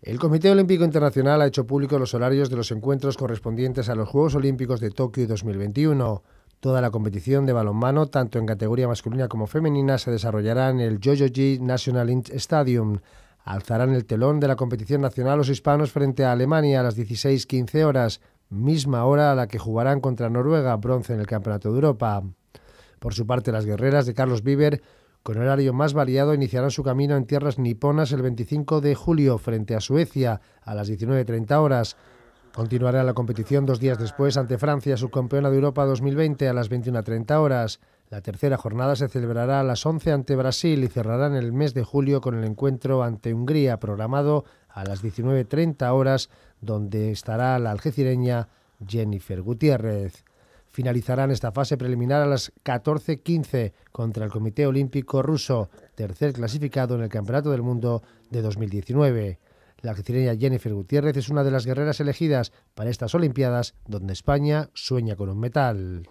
El Comité Olímpico Internacional ha hecho público los horarios de los encuentros correspondientes a los Juegos Olímpicos de Tokio 2021. Toda la competición de balonmano, tanto en categoría masculina como femenina, se desarrollará en el Jojoji National Stadium. Alzarán el telón de la competición nacional los hispanos frente a Alemania a las 16:15 horas, misma hora a la que jugarán contra Noruega, bronce en el Campeonato de Europa. Por su parte, las guerreras de Carlos Bieber con horario más variado, iniciarán su camino en tierras niponas el 25 de julio frente a Suecia a las 19.30 horas. Continuará la competición dos días después ante Francia, subcampeona de Europa 2020 a las 21.30 horas. La tercera jornada se celebrará a las 11 ante Brasil y cerrará el mes de julio con el encuentro ante Hungría, programado a las 19.30 horas, donde estará la algecireña Jennifer Gutiérrez finalizarán esta fase preliminar a las 14.15 contra el Comité Olímpico Ruso, tercer clasificado en el Campeonato del Mundo de 2019. La argentina Jennifer Gutiérrez es una de las guerreras elegidas para estas Olimpiadas donde España sueña con un metal.